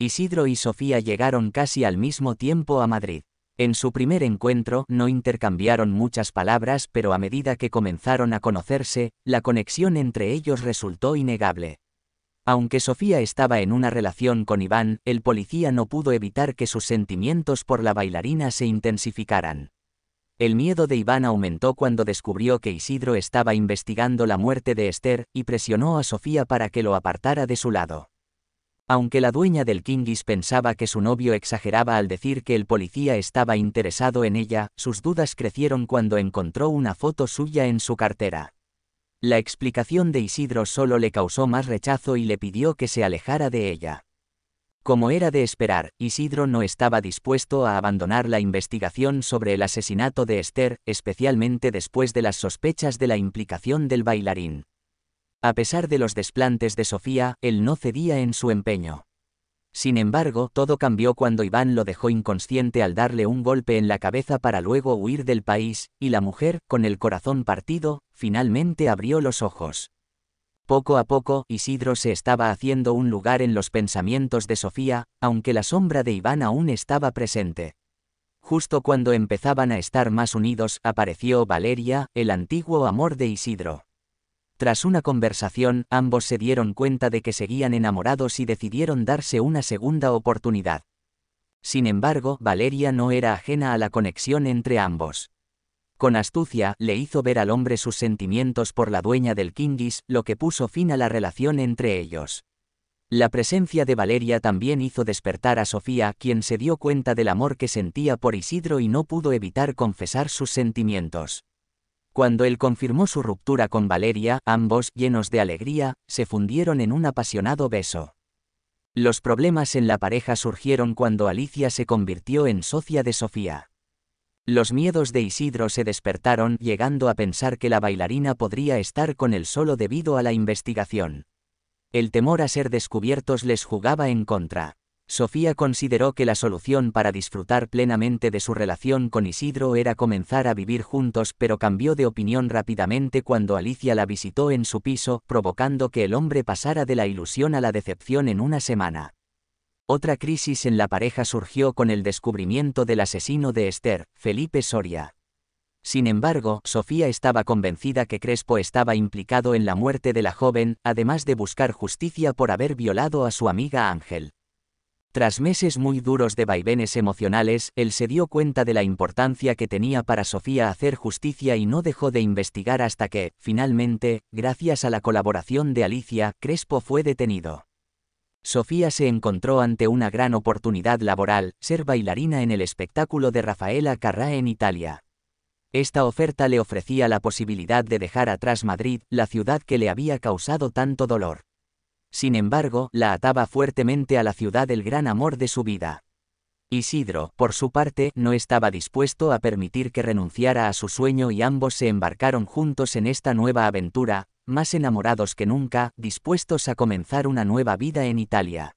Isidro y Sofía llegaron casi al mismo tiempo a Madrid. En su primer encuentro no intercambiaron muchas palabras, pero a medida que comenzaron a conocerse, la conexión entre ellos resultó innegable. Aunque Sofía estaba en una relación con Iván, el policía no pudo evitar que sus sentimientos por la bailarina se intensificaran. El miedo de Iván aumentó cuando descubrió que Isidro estaba investigando la muerte de Esther, y presionó a Sofía para que lo apartara de su lado. Aunque la dueña del Kingis pensaba que su novio exageraba al decir que el policía estaba interesado en ella, sus dudas crecieron cuando encontró una foto suya en su cartera. La explicación de Isidro solo le causó más rechazo y le pidió que se alejara de ella. Como era de esperar, Isidro no estaba dispuesto a abandonar la investigación sobre el asesinato de Esther, especialmente después de las sospechas de la implicación del bailarín. A pesar de los desplantes de Sofía, él no cedía en su empeño. Sin embargo, todo cambió cuando Iván lo dejó inconsciente al darle un golpe en la cabeza para luego huir del país, y la mujer, con el corazón partido, finalmente abrió los ojos. Poco a poco, Isidro se estaba haciendo un lugar en los pensamientos de Sofía, aunque la sombra de Iván aún estaba presente. Justo cuando empezaban a estar más unidos, apareció Valeria, el antiguo amor de Isidro. Tras una conversación, ambos se dieron cuenta de que seguían enamorados y decidieron darse una segunda oportunidad. Sin embargo, Valeria no era ajena a la conexión entre ambos. Con astucia, le hizo ver al hombre sus sentimientos por la dueña del Kingis, lo que puso fin a la relación entre ellos. La presencia de Valeria también hizo despertar a Sofía, quien se dio cuenta del amor que sentía por Isidro y no pudo evitar confesar sus sentimientos. Cuando él confirmó su ruptura con Valeria, ambos, llenos de alegría, se fundieron en un apasionado beso. Los problemas en la pareja surgieron cuando Alicia se convirtió en socia de Sofía. Los miedos de Isidro se despertaron, llegando a pensar que la bailarina podría estar con él solo debido a la investigación. El temor a ser descubiertos les jugaba en contra. Sofía consideró que la solución para disfrutar plenamente de su relación con Isidro era comenzar a vivir juntos, pero cambió de opinión rápidamente cuando Alicia la visitó en su piso, provocando que el hombre pasara de la ilusión a la decepción en una semana. Otra crisis en la pareja surgió con el descubrimiento del asesino de Esther, Felipe Soria. Sin embargo, Sofía estaba convencida que Crespo estaba implicado en la muerte de la joven, además de buscar justicia por haber violado a su amiga Ángel. Tras meses muy duros de vaivenes emocionales, él se dio cuenta de la importancia que tenía para Sofía hacer justicia y no dejó de investigar hasta que, finalmente, gracias a la colaboración de Alicia, Crespo fue detenido. Sofía se encontró ante una gran oportunidad laboral, ser bailarina en el espectáculo de Rafaela Carrá en Italia. Esta oferta le ofrecía la posibilidad de dejar atrás Madrid, la ciudad que le había causado tanto dolor. Sin embargo, la ataba fuertemente a la ciudad el gran amor de su vida. Isidro, por su parte, no estaba dispuesto a permitir que renunciara a su sueño y ambos se embarcaron juntos en esta nueva aventura, más enamorados que nunca, dispuestos a comenzar una nueva vida en Italia.